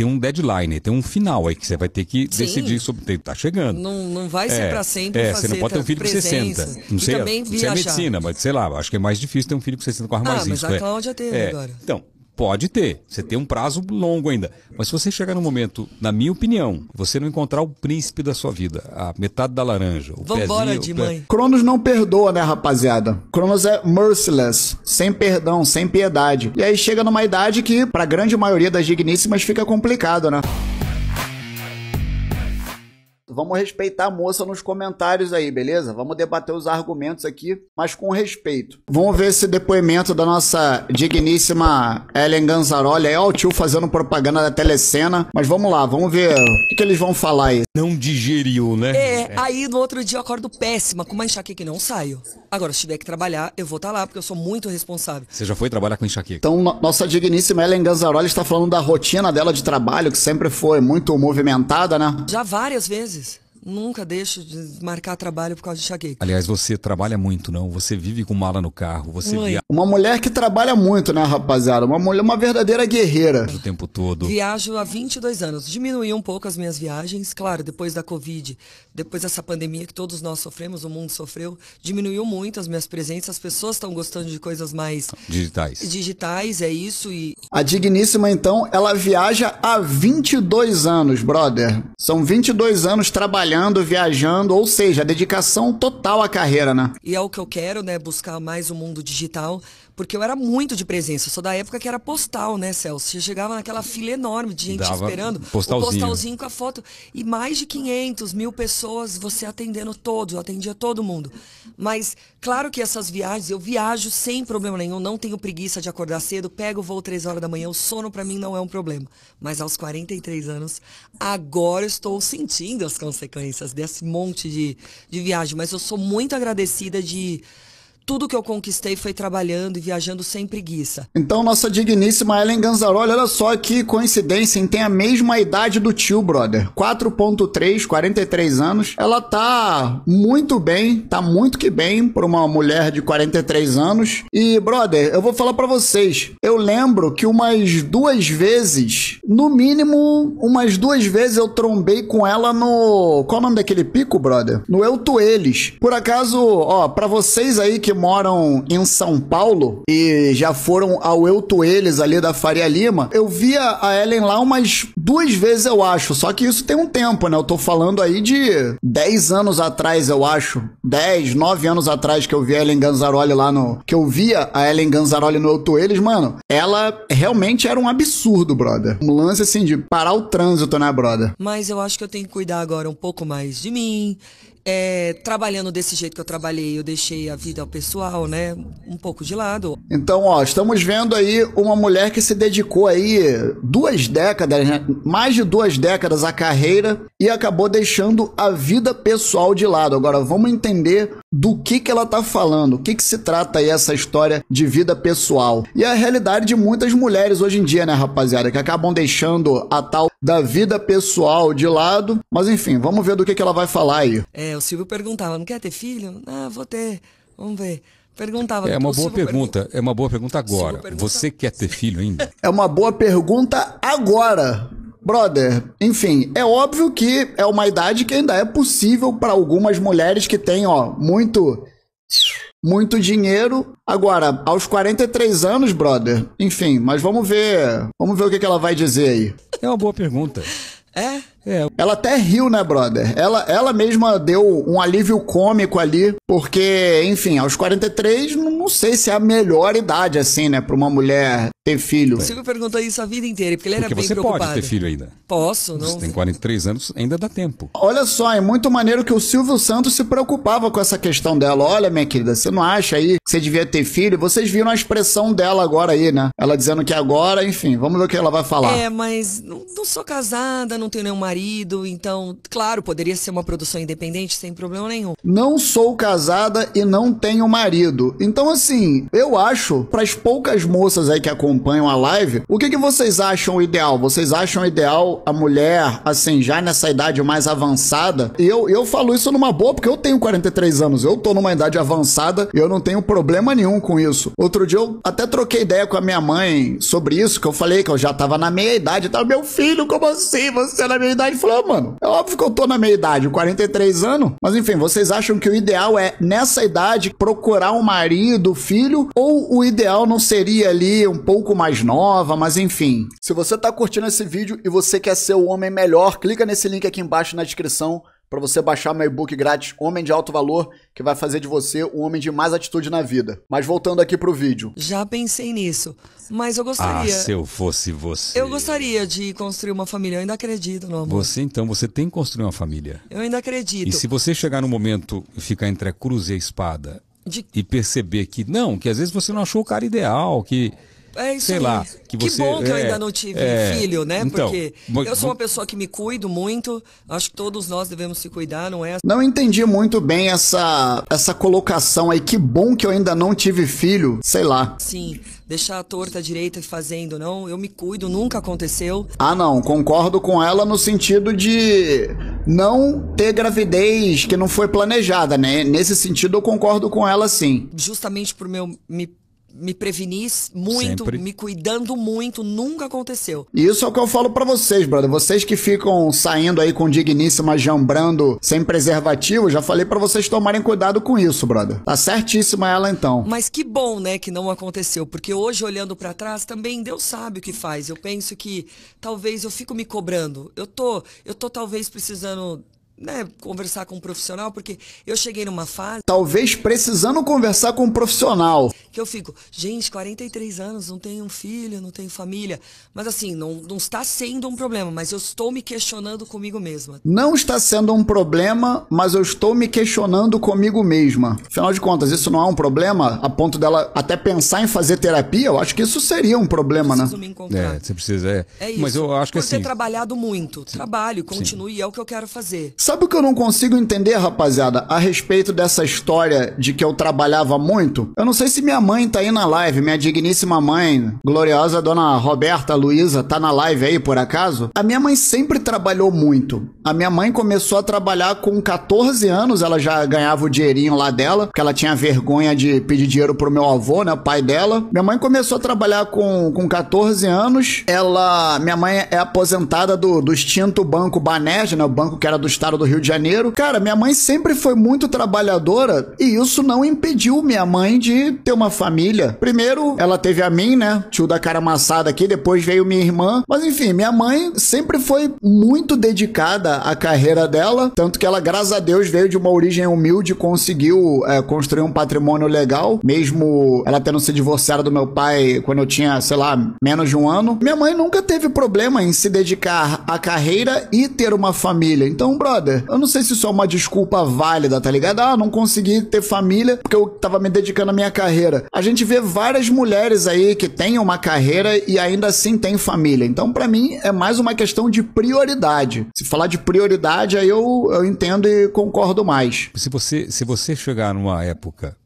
tem um deadline, tem um final aí que você vai ter que Sim. decidir sobre. Tem, tá chegando. Não, não vai ser é, para sempre. É, você não pode ter um filho com 60. Não sei, não sei a medicina, mas sei lá, acho que é mais difícil ter um filho com 60 com a ah, mas a é. Cláudia é. teve agora. Então, Pode ter, você tem um prazo longo ainda. Mas se você chegar no momento, na minha opinião, você não encontrar o príncipe da sua vida, a metade da laranja, o Vambora pezinho, de mãe. Cronos não perdoa, né, rapaziada? Cronos é merciless, sem perdão, sem piedade. E aí chega numa idade que, pra grande maioria das digníssimas, fica complicado, né? Vamos respeitar a moça nos comentários aí, beleza? Vamos debater os argumentos aqui, mas com respeito. Vamos ver esse depoimento da nossa digníssima Ellen Ganzaroli. É o tio fazendo propaganda da telecena. Mas vamos lá, vamos ver o que, que eles vão falar aí. Não digeriu, né? É, é, aí no outro dia eu acordo péssima, com uma enxaqueca e não saio. Agora, se tiver que trabalhar, eu vou estar tá lá, porque eu sou muito responsável. Você já foi trabalhar com enxaqueca? Então, no nossa digníssima Ellen Ganzaroli está falando da rotina dela de trabalho, que sempre foi muito movimentada, né? Já várias vezes. Nunca deixo de marcar trabalho por causa de enxaqueca. Aliás, você trabalha muito, não? Você vive com mala no carro, você Uma mulher que trabalha muito, né, rapaziada? Uma mulher, uma verdadeira guerreira. O tempo todo. Viajo há 22 anos. diminuiu um pouco as minhas viagens, claro, depois da Covid, depois dessa pandemia que todos nós sofremos, o mundo sofreu, diminuiu muito as minhas presenças. As pessoas estão gostando de coisas mais. Digitais. Digitais, é isso. E... A Digníssima, então, ela viaja há 22 anos, brother. São 22 anos trabalhando trabalhando, viajando, ou seja, dedicação total à carreira, né? E é o que eu quero, né? Buscar mais o mundo digital, porque eu era muito de presença. só sou da época que era postal, né, Celso? chegava naquela fila enorme de gente Dava esperando. Postalzinho. O postalzinho com a foto. E mais de 500 mil pessoas você atendendo todos. Eu atendia todo mundo. Mas, claro que essas viagens, eu viajo sem problema nenhum. Não tenho preguiça de acordar cedo. Pego o voo 3 horas da manhã. O sono para mim não é um problema. Mas aos 43 anos, agora estou sentindo as consequências desse monte de, de viagem. Mas eu sou muito agradecida de tudo que eu conquistei foi trabalhando e viajando sem preguiça. Então, nossa digníssima Ellen Ganzaroli, olha só que coincidência, hein? Tem a mesma idade do tio, brother. 4.3, 43 anos. Ela tá muito bem, tá muito que bem pra uma mulher de 43 anos. E, brother, eu vou falar para vocês. Eu lembro que umas duas vezes, no mínimo, umas duas vezes eu trombei com ela no... Qual é o nome daquele pico, brother? No Eu Eles. Por acaso, ó, pra vocês aí que moram em São Paulo e já foram ao Eu Eles ali da Faria Lima, eu via a Ellen lá umas duas vezes, eu acho. Só que isso tem um tempo, né? Eu tô falando aí de 10 anos atrás, eu acho. 10, 9 anos atrás que eu vi a Ellen Ganzaroli lá no. Que eu via a Ellen Ganzaroli no Eu Eles, mano. Ela realmente era um absurdo, brother. Um lance assim de parar o trânsito, né, brother? Mas eu acho que eu tenho que cuidar agora um pouco mais de mim é, trabalhando desse jeito que eu trabalhei, eu deixei a vida pessoal, né, um pouco de lado. Então, ó, estamos vendo aí uma mulher que se dedicou aí duas décadas, né? mais de duas décadas à carreira e acabou deixando a vida pessoal de lado. Agora, vamos entender do que, que ela tá falando, o que, que se trata aí essa história de vida pessoal. E é a realidade de muitas mulheres hoje em dia, né, rapaziada, que acabam deixando a tal da vida pessoal de lado. Mas enfim, vamos ver do que, que ela vai falar aí. É, o Silvio perguntava: não quer ter filho? Ah, vou ter. Vamos ver. Perguntava. É uma boa pergunta. é uma boa pergunta agora. Pergunta... Você quer ter filho ainda? É uma boa pergunta agora. Brother, enfim, é óbvio que é uma idade que ainda é possível para algumas mulheres que têm, ó, muito muito dinheiro. Agora, aos 43 anos, brother. Enfim, mas vamos ver, vamos ver o que, que ela vai dizer aí. É uma boa pergunta. É? É. Ela até riu, né, brother? Ela, ela mesma deu um alívio cômico ali, porque, enfim, aos 43, não, não sei se é a melhor idade, assim, né, pra uma mulher ter filho. O Silvio perguntou isso a vida inteira, porque ele era porque bem você preocupado. pode ter filho ainda. Posso, não. Você tem 43 anos, ainda dá tempo. Olha só, é muito maneiro que o Silvio Santos se preocupava com essa questão dela. Olha, minha querida, você não acha aí que você devia ter filho? Vocês viram a expressão dela agora aí, né? Ela dizendo que agora, enfim, vamos ver o que ela vai falar. É, mas não, não sou casada, não tenho nenhuma marido, então, claro, poderia ser uma produção independente sem problema nenhum. Não sou casada e não tenho marido. Então, assim, eu acho, para as poucas moças aí que acompanham a live, o que, que vocês acham ideal? Vocês acham ideal a mulher, assim, já nessa idade mais avançada? E eu, eu falo isso numa boa, porque eu tenho 43 anos, eu tô numa idade avançada e eu não tenho problema nenhum com isso. Outro dia eu até troquei ideia com a minha mãe sobre isso, que eu falei que eu já tava na meia idade tá? Meu filho, como assim? Você é na minha idade? idade falou, ah, mano, é óbvio que eu tô na minha idade, 43 anos. Mas enfim, vocês acham que o ideal é, nessa idade, procurar um marido, filho? Ou o ideal não seria ali um pouco mais nova, mas enfim. Se você tá curtindo esse vídeo e você quer ser o homem melhor, clica nesse link aqui embaixo na descrição para você baixar meu e-book grátis Homem de Alto Valor, que vai fazer de você um homem de mais atitude na vida. Mas voltando aqui pro vídeo. Já pensei nisso, mas eu gostaria. Ah, se eu fosse você. Eu gostaria de construir uma família, eu ainda acredito no amor. Você então, você tem que construir uma família. Eu ainda acredito. E se você chegar no momento e ficar entre a cruz e a espada de... e perceber que não, que às vezes você não achou o cara ideal, que é isso Sei aí. lá. Que, você, que bom que é, eu ainda é, não tive é, filho, né? Então, Porque eu sou uma pessoa que me cuido muito. Acho que todos nós devemos se cuidar, não é? Não entendi muito bem essa, essa colocação aí. Que bom que eu ainda não tive filho. Sei lá. Sim deixar a torta direita fazendo, não. Eu me cuido, nunca aconteceu. Ah, não, concordo com ela no sentido de não ter gravidez que não foi planejada, né? Nesse sentido eu concordo com ela sim. Justamente por meu me me preveni muito, Sempre. me cuidando muito, nunca aconteceu. Isso é o que eu falo para vocês, brother. Vocês que ficam saindo aí com digníssima jambrando sem preservativo, já falei para vocês tomarem cuidado com isso, brother. Tá certíssima ela então. Mas que bom, né, que não aconteceu, porque hoje olhando para trás também Deus sabe o que faz. Eu penso que talvez eu fico me cobrando. Eu tô, eu tô talvez precisando né, conversar com um profissional, porque eu cheguei numa fase. Talvez precisando conversar com um profissional. Que eu fico, gente, 43 anos, não tenho um filho, não tenho família. Mas assim, não, não está sendo um problema, mas eu estou me questionando comigo mesma. Não está sendo um problema, mas eu estou me questionando comigo mesma. Afinal de contas, isso não é um problema? A ponto dela até pensar em fazer terapia, eu acho que isso seria um problema, né? Me encontrar. É, você precisa. É, é isso. Mas eu acho que Por assim. ter trabalhado muito. Sim. Trabalho, continue, é o que eu quero fazer. Sabe o que eu não consigo entender, rapaziada, a respeito dessa história de que eu trabalhava muito? Eu não sei se minha mãe tá aí na live, minha digníssima mãe, gloriosa dona Roberta Luísa, tá na live aí por acaso? A minha mãe sempre trabalhou muito. A minha mãe começou a trabalhar com 14 anos, ela já ganhava o dinheirinho lá dela, porque ela tinha vergonha de pedir dinheiro pro meu avô, né, pai dela. Minha mãe começou a trabalhar com, com 14 anos, ela... Minha mãe é aposentada do, do extinto Banco Banerj, né, o banco que era do estado do Rio de Janeiro. Cara, minha mãe sempre foi muito trabalhadora e isso não impediu minha mãe de ter uma família. Primeiro, ela teve a mim, né? Tio da cara amassada aqui, depois veio minha irmã. Mas enfim, minha mãe sempre foi muito dedicada à carreira dela, tanto que ela, graças a Deus, veio de uma origem humilde e conseguiu é, construir um patrimônio legal, mesmo ela tendo se divorciado do meu pai quando eu tinha, sei lá, menos de um ano. Minha mãe nunca teve problema em se dedicar à carreira e ter uma família. Então, brother, eu não sei se isso é uma desculpa válida, tá ligado? Ah, não consegui ter família porque eu tava me dedicando à minha carreira. A gente vê várias mulheres aí que têm uma carreira e ainda assim têm família. Então, para mim, é mais uma questão de prioridade. Se falar de prioridade, aí eu, eu entendo e concordo mais. Se você, se você chegar numa época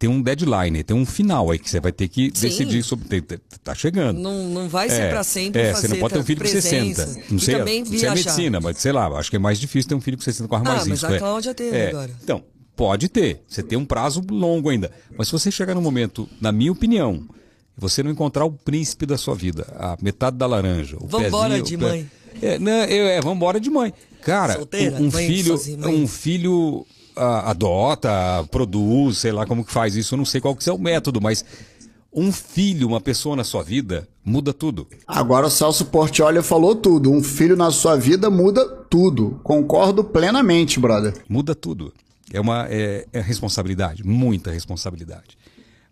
tem um deadline, tem um final aí que você vai ter que Sim. decidir sobre. Tá chegando. Não, não vai ser é, para sempre. É, você não pode ter um filho com 60. Não sei, se é sei a medicina, mas sei lá, acho que é mais difícil ter um filho com 60 com armazisco. Ah, mas a é, Cláudia é. agora. Então, pode ter. Você tem um prazo longo ainda. Mas se você chegar no momento, na minha opinião, você não encontrar o príncipe da sua vida, a metade da laranja. O vambora pezinho, de mãe. É, não, é, é, vambora de mãe. Cara, Solteira, um, filho, mãe. um filho adota, produz, sei lá como que faz isso, eu não sei qual que é o método, mas um filho, uma pessoa na sua vida, muda tudo. Agora o Celso Portiolli falou tudo. Um filho na sua vida muda tudo. Concordo plenamente, brother. Muda tudo. É uma é, é responsabilidade, muita responsabilidade.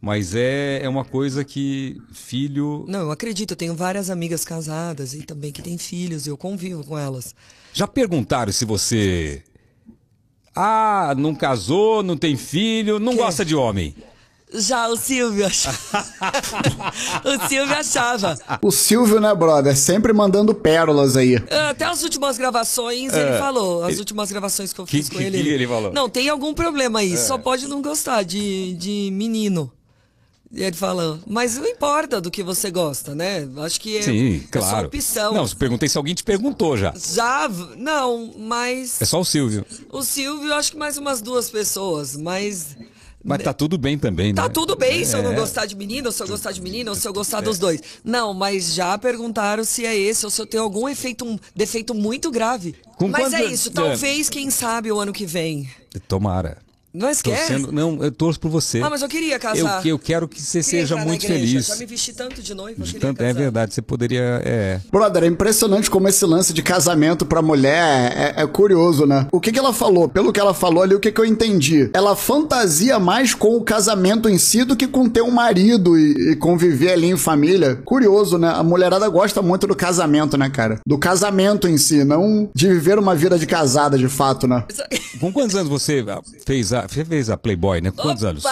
Mas é, é uma coisa que filho. Não, eu acredito. Eu tenho várias amigas casadas e também que têm filhos, eu convivo com elas. Já perguntaram se você ah, não casou, não tem filho, não que? gosta de homem. Já o Silvio achava. o Silvio achava. O Silvio, né, brother? Sempre mandando pérolas aí. Até as últimas gravações é. ele falou. As ele... últimas gravações que eu fiz que, com que, ele. Que ele falou? Não, tem algum problema aí. É. Só pode não gostar de, de menino. E ele fala, mas não importa do que você gosta, né? Acho que é, Sim, é claro. sua opção. Não, perguntei se alguém te perguntou já. Já, não, mas. É só o Silvio. O Silvio, acho que mais umas duas pessoas, mas. Mas tá tudo bem também, tá né? Tá tudo bem se eu não é. gostar de menina, ou se eu gostar de menina, ou se eu gostar dos dois. Não, mas já perguntaram se é esse ou se eu tenho algum efeito, um defeito muito grave. Com mas é isso, talvez, quem sabe, o ano que vem. Tomara não esquece. não, eu torço por você. Ah, mas eu queria casar. Eu, eu quero que você seja muito feliz. Eu já me vesti tanto de noivo. De tanto, é verdade, você poderia. É... Brother, é impressionante como esse lance de casamento pra mulher é, é, é, curioso, né? O que, que ela falou? Pelo que ela falou ali, o que, que eu entendi? Ela fantasia mais com o casamento em si do que com ter um marido e, e conviver ali em família. Curioso, né? A mulherada gosta muito do casamento, né, cara? Do casamento em si, não de viver uma vida de casada de fato, né? Com quantos anos você fez a a, você fez a Playboy, né? Quantos Opa! anos?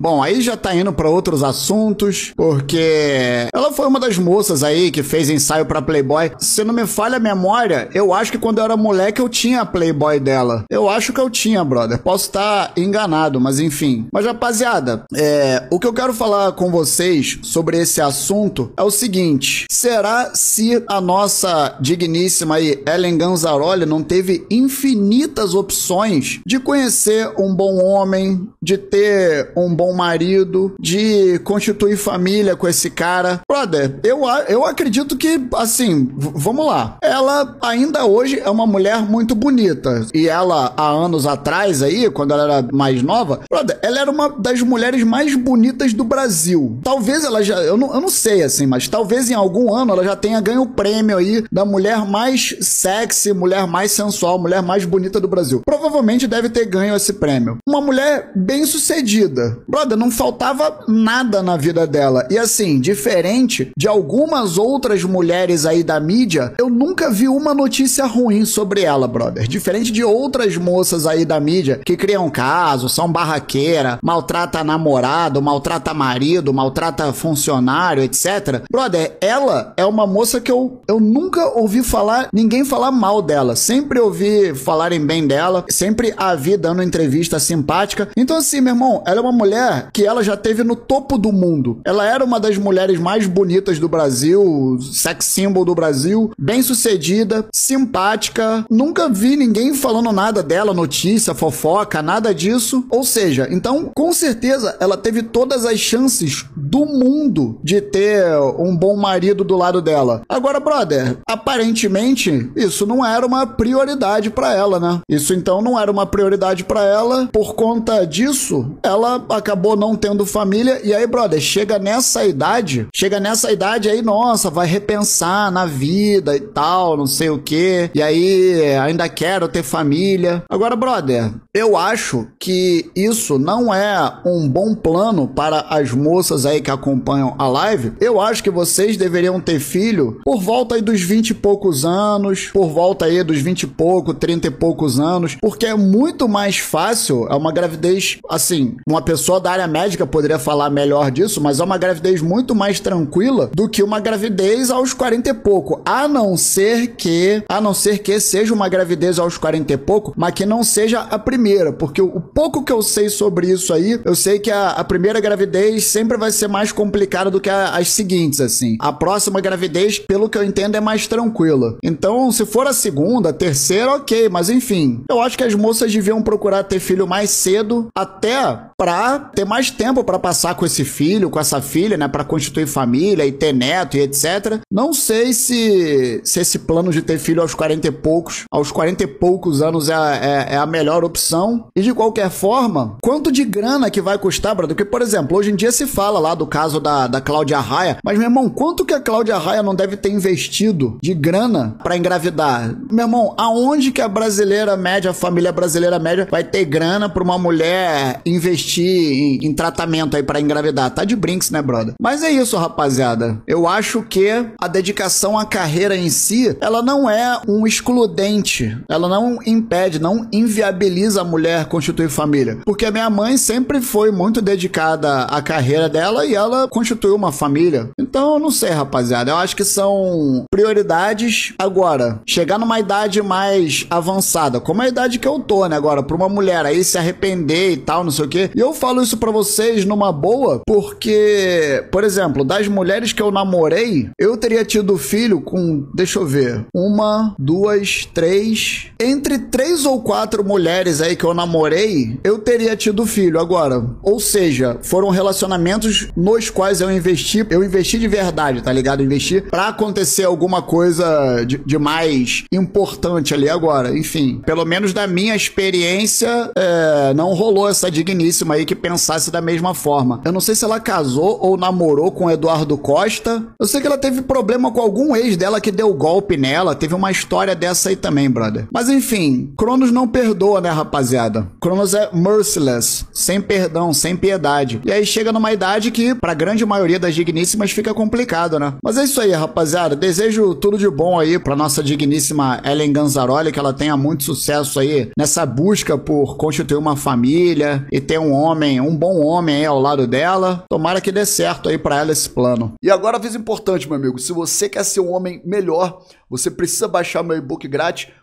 Bom, aí já tá indo para outros assuntos, porque ela foi uma das moças aí que fez ensaio para Playboy. Se não me falha a memória, eu acho que quando eu era moleque eu tinha a Playboy dela. Eu acho que eu tinha, brother. Posso estar tá enganado, mas enfim. Mas rapaziada, é, o que eu quero falar com vocês sobre esse assunto é o seguinte: será se a nossa digníssima aí Ellen Ganzaroli não teve infinitas opções de conhecer um um bom homem, de ter um bom marido, de constituir família com esse cara. Brother, eu, eu acredito que, assim, vamos lá. Ela ainda hoje é uma mulher muito bonita. E ela, há anos atrás aí, quando ela era mais nova, brother, ela era uma das mulheres mais bonitas do Brasil. Talvez ela já. Eu não, eu não sei, assim, mas talvez em algum ano ela já tenha ganho o prêmio aí da mulher mais sexy, mulher mais sensual, mulher mais bonita do Brasil. Provavelmente deve ter ganho esse prêmio. Uma mulher bem sucedida. Brother, não faltava nada na vida dela. E assim, diferente de algumas outras mulheres aí da mídia, eu nunca vi uma notícia ruim sobre ela, brother. Diferente de outras moças aí da mídia que criam caso, são barraqueira, maltrata namorado, maltrata marido, maltrata funcionário, etc. Brother, ela é uma moça que eu, eu nunca ouvi falar, ninguém falar mal dela. Sempre ouvi falarem bem dela, sempre a vi dando entrevista simpática. Então, assim, meu irmão, ela é uma mulher que ela já teve no topo do mundo. Ela era uma das mulheres mais bonitas do Brasil, sex symbol do Brasil, bem sucedida, simpática. Nunca vi ninguém falando nada dela, notícia, fofoca, nada disso. Ou seja, então, com certeza, ela teve todas as chances do mundo de ter um bom marido do lado dela. Agora, brother, aparentemente, isso não era uma prioridade para ela, né? Isso então não era uma prioridade para ela por conta disso, ela acabou não tendo família. E aí, brother, chega nessa idade, chega nessa idade aí, nossa, vai repensar na vida e tal, não sei o que. E aí, ainda quero ter família. Agora, brother, eu acho que isso não é um bom plano para as moças aí que acompanham a live. Eu acho que vocês deveriam ter filho por volta aí dos 20 e poucos anos, por volta aí dos 20 e pouco, 30 e poucos anos, porque é muito mais fácil fácil. É uma gravidez, assim, uma pessoa da área médica poderia falar melhor disso, mas é uma gravidez muito mais tranquila do que uma gravidez aos 40 e pouco. A não ser que, a não ser que seja uma gravidez aos 40 e pouco, mas que não seja a primeira, porque o pouco que eu sei sobre isso aí, eu sei que a, a primeira gravidez sempre vai ser mais complicada do que a, as seguintes, assim. A próxima gravidez, pelo que eu entendo, é mais tranquila. Então, se for a segunda, a terceira, ok, mas enfim. Eu acho que as moças deviam procurar ter filho filho mais cedo, até para ter mais tempo para passar com esse filho, com essa filha, né, para constituir família e ter neto e etc. Não sei se, se esse plano de ter filho aos 40 e poucos, aos 40 e poucos anos é, é, é a melhor opção. E de qualquer forma, quanto de grana que vai custar, brother? Porque, por exemplo, hoje em dia se fala lá do caso da, da Cláudia Raia, mas, meu irmão, quanto que a Cláudia Raia não deve ter investido de grana para engravidar? Meu irmão, aonde que a brasileira média, a família brasileira média vai ter grana grana pra uma mulher investir em, em tratamento aí para engravidar. Tá de brinks, né, brother? Mas é isso, rapaziada. Eu acho que a dedicação à carreira em si, ela não é um excludente. Ela não impede, não inviabiliza a mulher constituir família. Porque a minha mãe sempre foi muito dedicada à carreira dela e ela constituiu uma família. Então, eu não sei, rapaziada. Eu acho que são prioridades. Agora, chegar numa idade mais avançada, como a idade que eu tô, né, agora, pra uma mulher aí se arrepender e tal, não sei o quê. E eu falo isso para vocês numa boa, porque, por exemplo, das mulheres que eu namorei, eu teria tido filho com, deixa eu ver, uma, duas, três, entre três ou quatro mulheres aí que eu namorei, eu teria tido filho agora. Ou seja, foram relacionamentos nos quais eu investi, eu investi de verdade, tá ligado? investir investi para acontecer alguma coisa de, de mais importante ali agora. Enfim, pelo menos da minha experiência, é, não rolou essa digníssima aí que pensasse da mesma forma. Eu não sei se ela casou ou namorou com Eduardo Costa. Eu sei que ela teve problema com algum ex dela que deu golpe nela. Teve uma história dessa aí também, brother. Mas enfim, Cronos não perdoa, né, rapaziada? Cronos é merciless, sem perdão, sem piedade. E aí chega numa idade que, pra grande maioria das digníssimas, fica complicado, né? Mas é isso aí, rapaziada. Desejo tudo de bom aí pra nossa digníssima Ellen Ganzaroli, que ela tenha muito sucesso aí nessa busca por constituir uma família e ter um homem, um bom homem aí ao lado dela. Tomara que dê certo aí para ela esse plano. E agora, aviso importante, meu amigo: se você quer ser um homem melhor, você precisa baixar meu e-book grátis